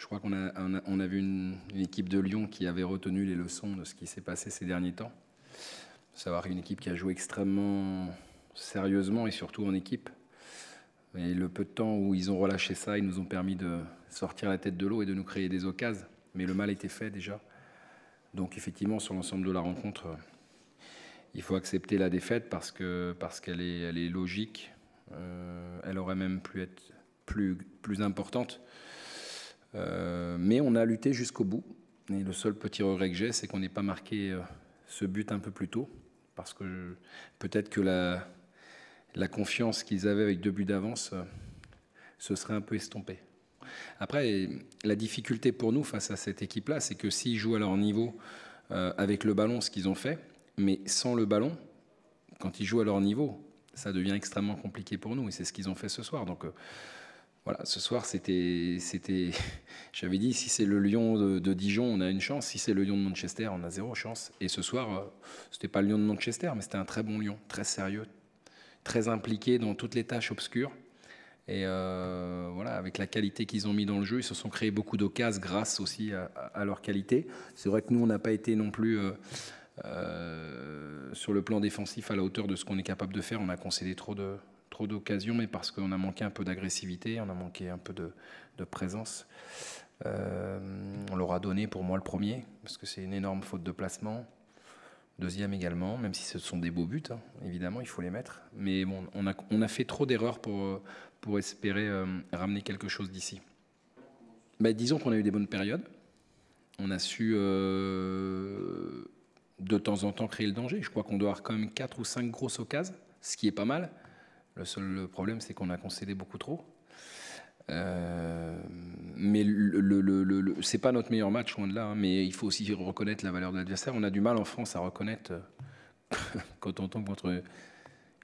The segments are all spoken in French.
Je crois qu'on a, vu une, équipe de Lyon qui avait retenu les leçons de ce qui s'est passé ces derniers temps. Savoir une équipe qui a joué extrêmement sérieusement et surtout en équipe. Et le peu de temps où ils ont relâché ça, ils nous ont permis de sortir la tête de l'eau et de nous créer des occasions. Mais le mal était fait déjà. Donc effectivement, sur l'ensemble de la rencontre, euh, il faut accepter la défaite parce qu'elle est, logique. Euh, elle aurait même pu être plus importante. Euh, mais on a lutté jusqu'au bout. Et le seul petit regret que j'ai, c'est qu'on n'ait pas marqué euh, ce but un peu plus tôt. Parce que peut-être que la, confiance qu'ils avaient avec deux buts d'avance euh, se serait un peu estompée. Après, la difficulté pour nous face à cette équipe-là, c'est que s'ils jouent à leur niveau avec le ballon, ce qu'ils ont fait, mais sans le ballon, quand ils jouent à leur niveau, ça devient extrêmement compliqué pour nous. Et c'est ce qu'ils ont fait ce soir. Donc, ce soir, c'était, c'était, j'avais dit, si c'est le Lyon de, Dijon, on a une chance. Si c'est le Lyon de Manchester, on a zéro chance. Et ce soir, euh, c'était pas le Lyon de Manchester, mais c'était un très bon Lyon. très sérieux, très impliqué dans toutes les tâches obscures. Et euh, voilà, avec la qualité qu'ils ont mis dans le jeu, ils se sont créés beaucoup d'occasions grâce aussi à, leur qualité. C'est vrai que nous, on n'a pas été non plus. Euh, sur le plan défensif à la hauteur de ce qu'on est capable de faire. On a concédé trop de, d'occasion mais parce qu'on a manqué un peu d'agressivité, on a manqué un peu de, présence. Euh, on l'aura donné pour moi le premier, parce que c'est une énorme faute de placement. Deuxième également, même si ce sont des beaux buts, hein, évidemment, il faut les mettre. Mais bon, on a, on a fait trop d'erreurs pour, pour espérer euh, ramener quelque chose d'ici. Ben, disons qu'on a eu des bonnes périodes. On a su euh, de temps en temps créer le danger. Je crois qu'on doit avoir quand même 4 ou 5 grosses occasions, ce qui est pas mal. Le seul problème, c'est qu'on a concédé beaucoup trop. Euh, mais le, le, c'est pas notre meilleur match, loin de là. Hein, mais il faut aussi reconnaître la valeur de l'adversaire. On a du mal en France à reconnaître euh, quand on tombe contre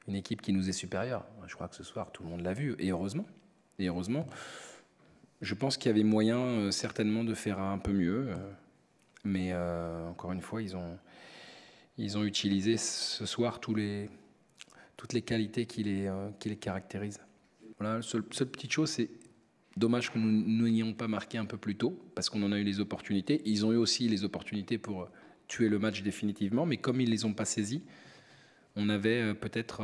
une équipe qui nous est supérieure. Je crois que ce soir, tout le monde l'a vu, et heureusement. Et heureusement, je pense qu'il y avait moyen euh, certainement de faire un peu mieux. mais encore une fois, ils ont, ils ont utilisé ce soir tous les, toutes les qualités qui les, euh, qui caractérisent. Voilà, la seule, petite chose, c'est Dommage que nous n'ayons pas marqué un peu plus tôt, parce qu'on en a eu les opportunités. Ils ont eu aussi les opportunités pour euh, tuer le match définitivement, mais comme ils ne les ont pas saisies, on avait euh, peut-être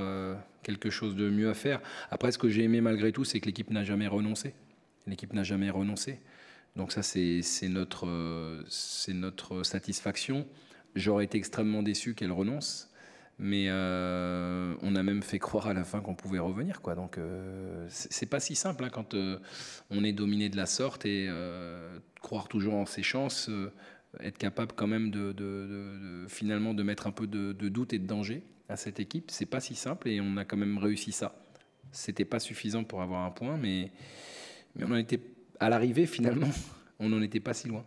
quelque chose de mieux à faire. Après, ce que j'ai aimé malgré tout, c'est que l'équipe n'a jamais renoncé. L'équipe n'a jamais renoncé. Donc ça, c'est notre, notre satisfaction. J'aurais été extrêmement déçu qu'elle renonce, mais on a même fait croire à la fin qu'on pouvait revenir. Quoi. Donc, euh, c'est pas si simple hein, quand euh, on est dominé de la sorte et euh, croire toujours en ses chances, être capable quand même de, finalement de mettre un peu de, doute et de danger à cette équipe. C'est pas si simple et on a quand même réussi ça. C'était pas suffisant pour avoir un point, mais, on était à l'arrivée finalement, on n'en était pas si loin.